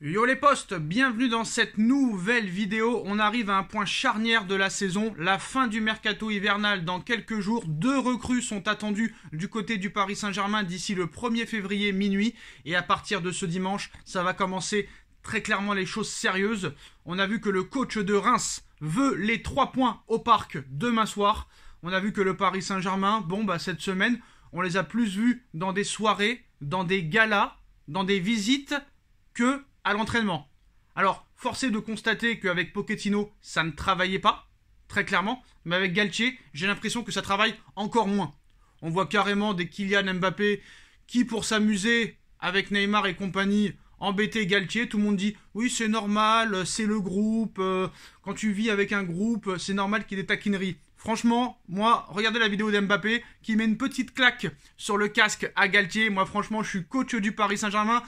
Yo les postes, bienvenue dans cette nouvelle vidéo. On arrive à un point charnière de la saison, la fin du mercato hivernal dans quelques jours. Deux recrues sont attendues du côté du Paris Saint-Germain d'ici le 1er février minuit. Et à partir de ce dimanche, ça va commencer très clairement les choses sérieuses. On a vu que le coach de Reims veut les trois points au parc demain soir. On a vu que le Paris Saint-Germain, bon bah cette semaine, on les a plus vus dans des soirées, dans des galas, dans des visites que à l'entraînement. Alors, forcé de constater qu'avec Pochettino, ça ne travaillait pas, très clairement, mais avec Galtier, j'ai l'impression que ça travaille encore moins. On voit carrément des Kylian Mbappé qui, pour s'amuser avec Neymar et compagnie, embêter Galtier, tout le monde dit oui c'est normal, c'est le groupe, euh, quand tu vis avec un groupe, c'est normal qu'il y ait des taquineries. Franchement, moi, regardez la vidéo d'Mbappé qui met une petite claque sur le casque à Galtier. Moi, franchement, je suis coach du Paris Saint-Germain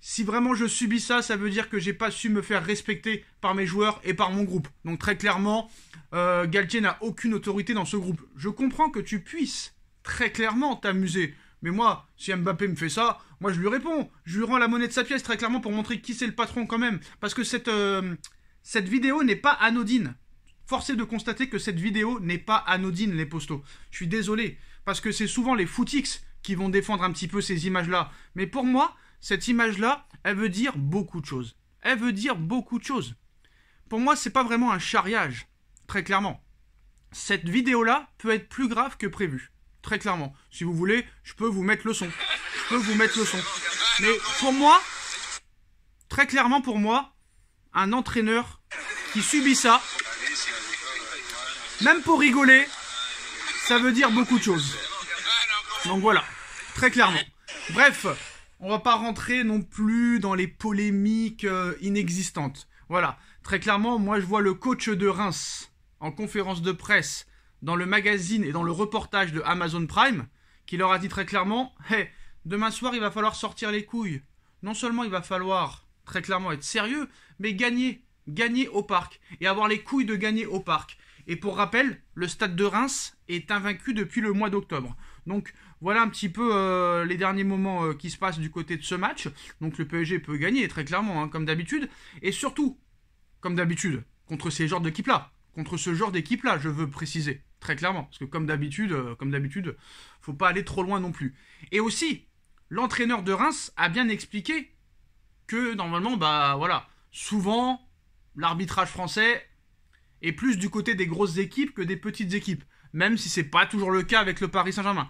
si vraiment je subis ça, ça veut dire que j'ai pas su me faire respecter par mes joueurs et par mon groupe. Donc très clairement, euh, Galtier n'a aucune autorité dans ce groupe. Je comprends que tu puisses très clairement t'amuser. Mais moi, si Mbappé me fait ça, moi je lui réponds. Je lui rends la monnaie de sa pièce très clairement pour montrer qui c'est le patron quand même. Parce que cette, euh, cette vidéo n'est pas anodine. Force est de constater que cette vidéo n'est pas anodine, les postos. Je suis désolé. Parce que c'est souvent les footix qui vont défendre un petit peu ces images-là. Mais pour moi, cette image-là, elle veut dire beaucoup de choses. Elle veut dire beaucoup de choses. Pour moi, c'est pas vraiment un charriage, très clairement. Cette vidéo-là peut être plus grave que prévu, très clairement. Si vous voulez, je peux vous mettre le son. Je peux vous mettre le son. Mais pour moi, très clairement pour moi, un entraîneur qui subit ça, même pour rigoler, ça veut dire beaucoup de choses. Donc voilà, très clairement. Bref, on va pas rentrer non plus dans les polémiques euh, inexistantes. Voilà, très clairement, moi je vois le coach de Reims en conférence de presse, dans le magazine et dans le reportage de Amazon Prime, qui leur a dit très clairement Hey, demain soir il va falloir sortir les couilles. Non seulement il va falloir très clairement être sérieux, mais gagner, gagner au parc et avoir les couilles de gagner au parc. Et pour rappel, le Stade de Reims est invaincu depuis le mois d'octobre. Donc voilà un petit peu euh, les derniers moments euh, qui se passent du côté de ce match. Donc le PSG peut gagner très clairement, hein, comme d'habitude. Et surtout, comme d'habitude, contre ces genres d'équipes-là. Contre ce genre d'équipe-là, je veux préciser, très clairement. Parce que comme d'habitude, euh, comme d'habitude, faut pas aller trop loin non plus. Et aussi, l'entraîneur de Reims a bien expliqué que normalement, bah voilà, souvent, l'arbitrage français et plus du côté des grosses équipes que des petites équipes, même si c'est pas toujours le cas avec le Paris Saint-Germain.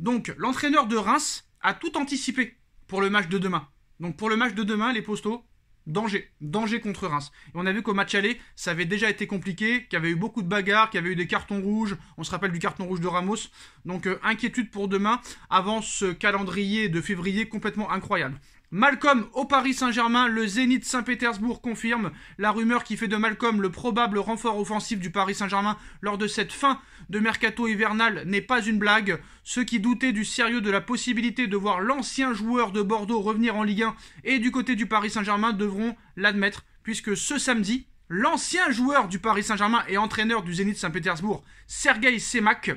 Donc l'entraîneur de Reims a tout anticipé pour le match de demain. Donc pour le match de demain, les postaux, danger, danger contre Reims. Et on a vu qu'au match aller, ça avait déjà été compliqué, qu'il y avait eu beaucoup de bagarres, qu'il y avait eu des cartons rouges. On se rappelle du carton rouge de Ramos. Donc euh, inquiétude pour demain avant ce calendrier de février complètement incroyable. Malcolm au Paris Saint-Germain, le Zénith Saint-Pétersbourg confirme la rumeur qui fait de Malcolm le probable renfort offensif du Paris Saint-Germain lors de cette fin de mercato hivernal n'est pas une blague. Ceux qui doutaient du sérieux de la possibilité de voir l'ancien joueur de Bordeaux revenir en Ligue 1 et du côté du Paris Saint-Germain devront l'admettre puisque ce samedi, l'ancien joueur du Paris Saint-Germain et entraîneur du Zénith Saint-Pétersbourg, Sergei Semak,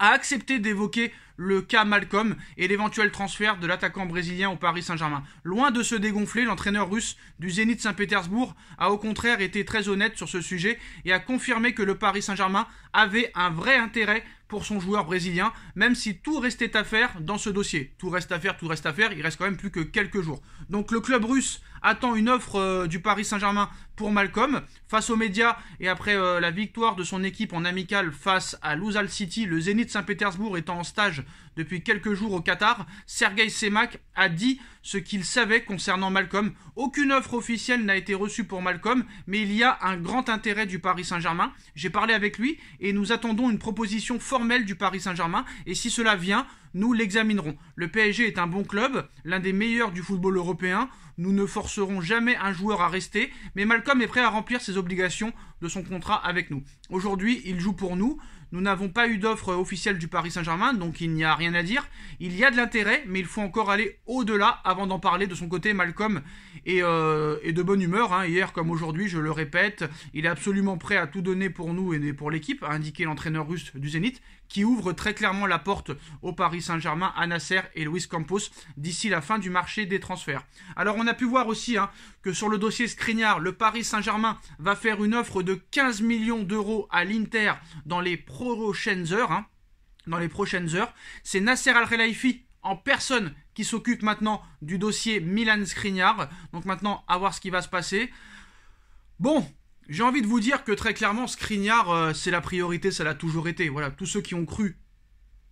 a accepté d'évoquer le cas Malcolm et l'éventuel transfert de l'attaquant brésilien au Paris Saint-Germain. Loin de se dégonfler, l'entraîneur russe du Zénith Saint-Pétersbourg a au contraire été très honnête sur ce sujet et a confirmé que le Paris Saint-Germain avait un vrai intérêt pour son joueur brésilien, même si tout restait à faire dans ce dossier. Tout reste à faire, tout reste à faire, il reste quand même plus que quelques jours. Donc le club russe attend une offre euh, du Paris Saint-Germain pour Malcolm. Face aux médias et après euh, la victoire de son équipe en amical face à Lusal City, le Zénith Saint-Pétersbourg étant en stage depuis quelques jours au Qatar, Sergei Semak a dit ce qu'il savait concernant Malcolm. Aucune offre officielle n'a été reçue pour Malcolm, mais il y a un grand intérêt du Paris Saint-Germain. J'ai parlé avec lui et nous attendons une proposition formelle du Paris Saint-Germain et si cela vient, nous l'examinerons. Le PSG est un bon club, l'un des meilleurs du football européen. Nous ne forcerons jamais un joueur à rester, mais Malcolm est prêt à remplir ses obligations de son contrat avec nous. Aujourd'hui, il joue pour nous. Nous n'avons pas eu d'offre officielle du Paris Saint-Germain, donc il n'y a rien à dire. Il y a de l'intérêt, mais il faut encore aller au-delà avant d'en parler. De son côté, Malcolm est, euh, de bonne humeur, hein. hier comme aujourd'hui, je le répète. Il est absolument prêt à tout donner pour nous et pour l'équipe, a indiqué l'entraîneur russe du Zénith, qui ouvre très clairement la porte au Paris Saint-Germain, à Nasser et Luis Campos d'ici la fin du marché des transferts. Alors on a pu voir aussi hein, que sur le dossier scrignard le Paris Saint-Germain va faire une offre de 15 millions d'euros à l'Inter dans les prochaines heures. Hein. dans les prochaines heures, c'est Nasser Al-Relaifi en personne qui s'occupe maintenant du dossier Milan scrignard Donc maintenant, à voir ce qui va se passer. Bon, j'ai envie de vous dire que très clairement, Skriniar, euh, c'est la priorité, ça l'a toujours été. Voilà, tous ceux qui ont cru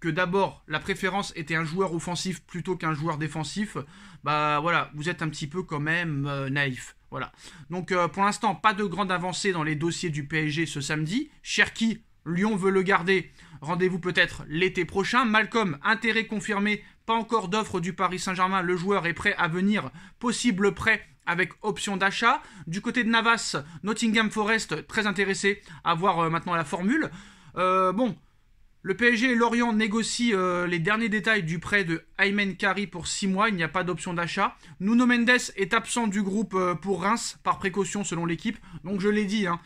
que d'abord la préférence était un joueur offensif plutôt qu'un joueur défensif, bah voilà, vous êtes un petit peu quand même naïfs. Euh, naïf. Voilà. Donc euh, pour l'instant, pas de grande avancée dans les dossiers du PSG ce samedi. Cherki, Lyon veut le garder. Rendez-vous peut-être l'été prochain. Malcolm, intérêt confirmé, pas encore d'offre du Paris Saint-Germain. Le joueur est prêt à venir, possible prêt avec option d'achat. Du côté de Navas, Nottingham Forest, très intéressé à voir euh, maintenant la formule. Euh, bon, le PSG et Lorient négocient euh, les derniers détails du prêt de Ayman Kari pour 6 mois, il n'y a pas d'option d'achat. Nuno Mendes est absent du groupe pour Reims, par précaution selon l'équipe. Donc je l'ai dit, hein,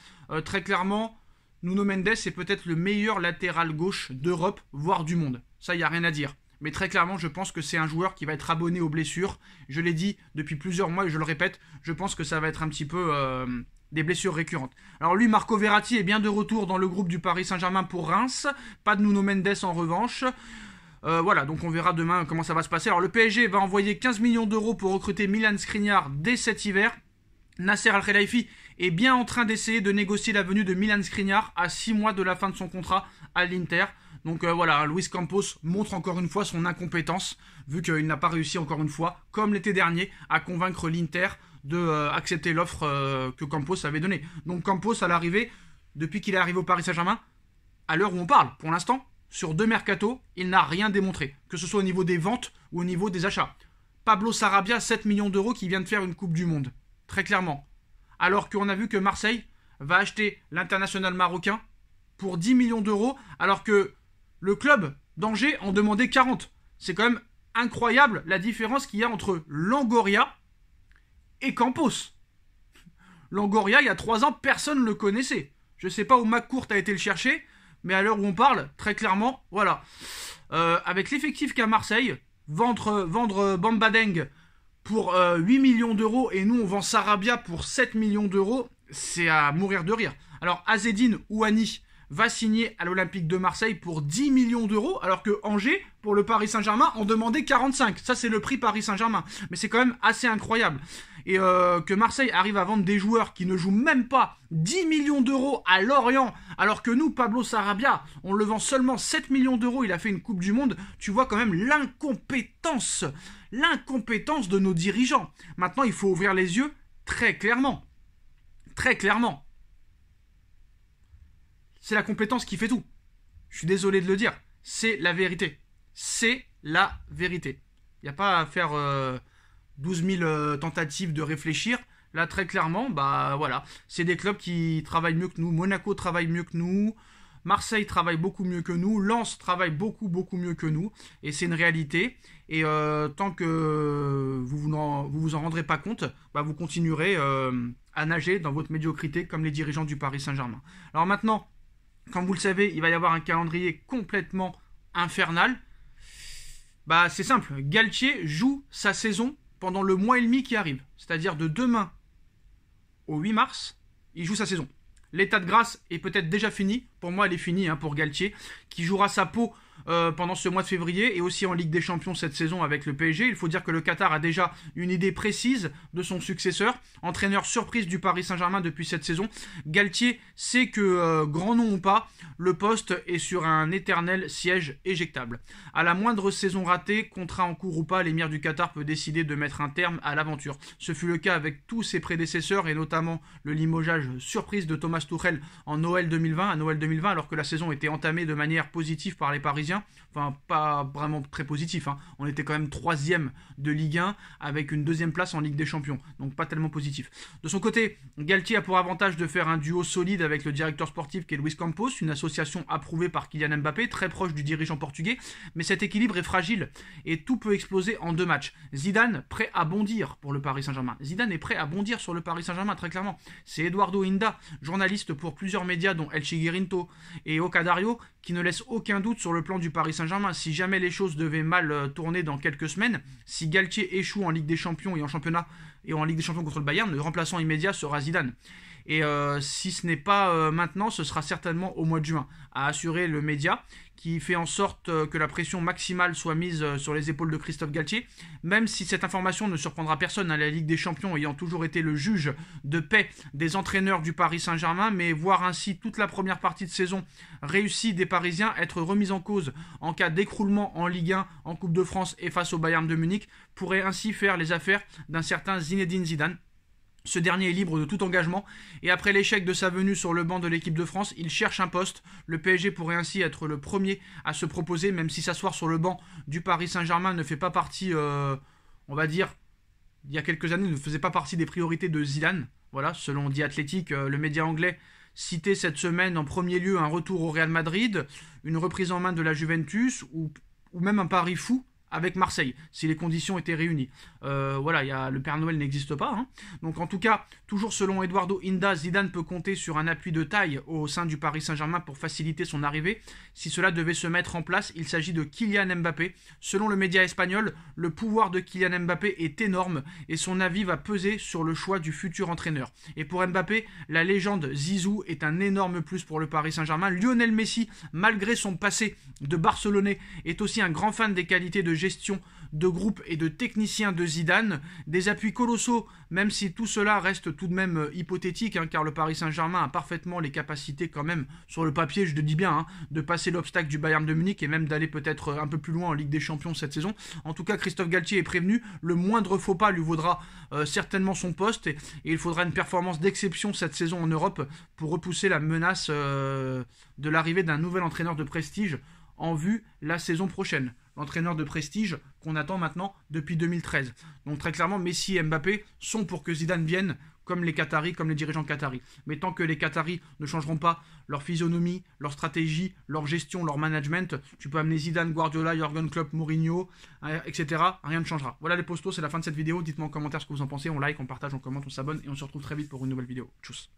très clairement, Nuno Mendes est peut-être le meilleur latéral gauche d'Europe, voire du monde. Ça, il n'y a rien à dire. Mais très clairement, je pense que c'est un joueur qui va être abonné aux blessures. Je l'ai dit depuis plusieurs mois et je le répète, je pense que ça va être un petit peu euh, des blessures récurrentes. Alors lui, Marco Verratti est bien de retour dans le groupe du Paris Saint-Germain pour Reims. Pas de Nuno Mendes en revanche. Euh, voilà, donc on verra demain comment ça va se passer. Alors le PSG va envoyer 15 millions d'euros pour recruter Milan Skriniar dès cet hiver. Nasser Al-Khelaifi est bien en train d'essayer de négocier la venue de Milan Skriniar à 6 mois de la fin de son contrat à l'Inter. Donc euh, voilà, Luis Campos montre encore une fois son incompétence, vu qu'il n'a pas réussi encore une fois, comme l'été dernier, à convaincre l'Inter de euh, accepter l'offre euh, que Campos avait donnée. Donc Campos, à l'arrivée, depuis qu'il est arrivé au Paris Saint-Germain, à l'heure où on parle, pour l'instant, sur deux mercatos, il n'a rien démontré, que ce soit au niveau des ventes ou au niveau des achats. Pablo Sarabia, 7 millions d'euros qui vient de faire une Coupe du Monde. Très clairement, alors qu'on a vu que Marseille va acheter l'international marocain pour 10 millions d'euros, alors que le club d'Angers en demandait 40. C'est quand même incroyable la différence qu'il y a entre Langoria et Campos. Langoria, il y a 3 ans, personne ne le connaissait. Je ne sais pas où McCourt a été le chercher, mais à l'heure où on parle, très clairement, voilà. Euh, avec l'effectif qu'a Marseille, vendre, vendre Bambadeng pour 8 euh, millions d'euros et nous on vend Sarabia pour 7 millions d'euros, c'est à mourir de rire. Alors Azedine Ouani va signer à l'Olympique de Marseille pour 10 millions d'euros, alors que Angers, pour le Paris Saint-Germain, en demandait 45. Ça, c'est le prix Paris Saint-Germain. Mais c'est quand même assez incroyable. Et euh, que Marseille arrive à vendre des joueurs qui ne jouent même pas 10 millions d'euros à Lorient, alors que nous, Pablo Sarabia, on le vend seulement 7 millions d'euros, il a fait une Coupe du Monde, tu vois quand même l'incompétence l'incompétence de nos dirigeants. Maintenant, il faut ouvrir les yeux très clairement. Très clairement. C'est la compétence qui fait tout. Je suis désolé de le dire. C'est la vérité. C'est la vérité. Il n'y a pas à faire 12 euh, 000 euh, tentatives de réfléchir. Là, très clairement, bah voilà. C'est des clubs qui travaillent mieux que nous. Monaco travaille mieux que nous. Marseille travaille beaucoup mieux que nous, Lens travaille beaucoup beaucoup mieux que nous, et c'est une réalité. Et euh, tant que vous vous vous en rendrez pas compte, bah, vous continuerez euh, à nager dans votre médiocrité comme les dirigeants du Paris Saint-Germain. Alors maintenant, comme vous le savez, il va y avoir un calendrier complètement infernal. Bah c'est simple, Galtier joue sa saison pendant le mois et demi qui arrive, c'est-à-dire de demain au 8 mars, il joue sa saison. L'état de grâce est peut-être déjà fini, pour moi, elle est finie hein, pour Galtier, qui jouera sa peau euh, pendant ce mois de février et aussi en Ligue des Champions cette saison avec le PSG. Il faut dire que le Qatar a déjà une idée précise de son successeur, entraîneur surprise du Paris Saint-Germain depuis cette saison. Galtier sait que, euh, grand nom ou pas, le poste est sur un éternel siège éjectable. À la moindre saison ratée, contrat en cours ou pas, l'émir du Qatar peut décider de mettre un terme à l'aventure. Ce fut le cas avec tous ses prédécesseurs et notamment le limogeage surprise de Thomas Tuchel en Noël 2020 à Noël 2020 alors que la saison était entamée de manière positive par les Parisiens. Enfin, pas vraiment très positif. Hein. On était quand même troisième de Ligue 1 avec une deuxième place en Ligue des Champions. Donc pas tellement positif. De son côté, Galtier a pour avantage de faire un duo solide avec le directeur sportif qui est Luis Campos, une association approuvée par Kylian Mbappé, très proche du dirigeant portugais. Mais cet équilibre est fragile et tout peut exploser en deux matchs. Zidane prêt à bondir pour le Paris Saint-Germain. Zidane est prêt à bondir sur le Paris Saint-Germain très clairement. C'est Eduardo Hinda, journaliste pour plusieurs médias dont El Chiguerinto, et Ocadario, qui ne laisse aucun doute sur le plan du Paris Saint-Germain. Si jamais les choses devaient mal euh, tourner dans quelques semaines, si Galtier échoue en Ligue des Champions et en championnat et en Ligue des Champions contre le Bayern, le remplaçant immédiat sera Zidane. Et euh, si ce n'est pas euh, maintenant, ce sera certainement au mois de juin, à assurer le média, qui fait en sorte euh, que la pression maximale soit mise sur les épaules de Christophe Galtier. Même si cette information ne surprendra personne, à hein, la Ligue des Champions ayant toujours été le juge de paix des entraîneurs du Paris Saint-Germain, mais voir ainsi toute la première partie de saison réussie des Parisiens être remise en cause en cas d'écroulement en Ligue 1, en Coupe de France et face au Bayern de Munich, pourrait ainsi faire les affaires d'un certain Zidane Zinedine Zidane. Ce dernier est libre de tout engagement et après l'échec de sa venue sur le banc de l'équipe de France, il cherche un poste. Le PSG pourrait ainsi être le premier à se proposer, même si s'asseoir sur le banc du Paris Saint-Germain ne fait pas partie, euh, on va dire, il y a quelques années, ne faisait pas partie des priorités de Zidane. Voilà, selon The Athletic, euh, le média anglais citait cette semaine en premier lieu un retour au Real Madrid, une reprise en main de la Juventus ou, ou même un pari fou avec Marseille, si les conditions étaient réunies. Euh, voilà, y a, le Père Noël n'existe pas. Hein. Donc en tout cas, toujours selon Eduardo Inda, Zidane peut compter sur un appui de taille au sein du Paris Saint-Germain pour faciliter son arrivée. Si cela devait se mettre en place, il s'agit de Kylian Mbappé. Selon le média espagnol, le pouvoir de Kylian Mbappé est énorme et son avis va peser sur le choix du futur entraîneur. Et pour Mbappé, la légende Zizou est un énorme plus pour le Paris Saint-Germain. Lionel Messi, malgré son passé de Barcelonais, est aussi un grand fan des qualités de gestion de groupe et de technicien de Zidane. Des appuis colossaux, même si tout cela reste tout de même euh, hypothétique, hein, car le Paris Saint-Germain a parfaitement les capacités quand même, sur le papier, je le dis bien, hein, de passer l'obstacle du Bayern de Munich et même d'aller peut-être euh, un peu plus loin en Ligue des Champions cette saison. En tout cas, Christophe Galtier est prévenu, le moindre faux pas lui vaudra euh, certainement son poste et, il faudra une performance d'exception cette saison en Europe pour repousser la menace de l'arrivée d'un nouvel entraîneur de prestige en vue la saison prochaine l'entraîneur de prestige qu'on attend maintenant depuis 2013. Donc très clairement, Messi et Mbappé sont pour que Zidane vienne comme les Qataris, comme les dirigeants Qataris. Mais tant que les Qataris ne changeront pas leur physionomie, leur stratégie, leur gestion, leur management, tu peux amener Zidane, Guardiola, Jürgen Klopp, Mourinho, euh, etc. Rien ne changera. Voilà les postos, c'est la fin de cette vidéo. Dites-moi en commentaire ce que vous en pensez. On like, on partage, on commente, on s'abonne et on se retrouve très vite pour une nouvelle vidéo. Tchuss